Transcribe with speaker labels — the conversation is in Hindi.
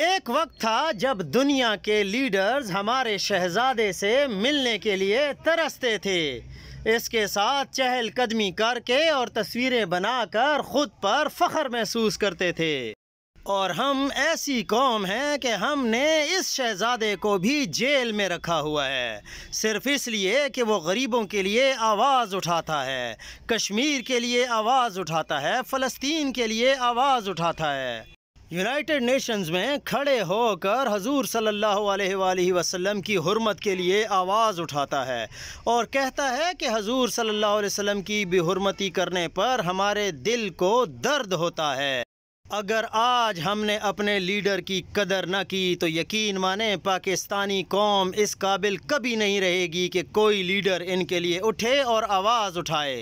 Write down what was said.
Speaker 1: एक वक्त था जब दुनिया के लीडर्स हमारे शहजादे से मिलने के लिए तरसते थे इसके साथ चहलकदमी करके और तस्वीरें बनाकर ख़ुद पर फ़ख्र महसूस करते थे और हम ऐसी कौम हैं कि हमने इस शहजादे को भी जेल में रखा हुआ है सिर्फ इसलिए कि वो गरीबों के लिए आवाज़ उठाता है कश्मीर के लिए आवाज़ उठाता है फ़लस्तीन के लिए आवाज़ उठाता है यूनाइटेड नेशंस में खड़े होकर हजूर सल्लल्लाहु अलैहि वसल्लम की हरमत के लिए आवाज़ उठाता है और कहता है कि हजूर सल्लल्लाहु अलैहि वसल्लम की बेहरमती करने पर हमारे दिल को दर्द होता है अगर आज हमने अपने लीडर की कदर न की तो यकीन माने पाकिस्तानी कौम इस काबिल कभी नहीं रहेगी कि कोई लीडर इनके लिए उठे और आवाज़ उठाए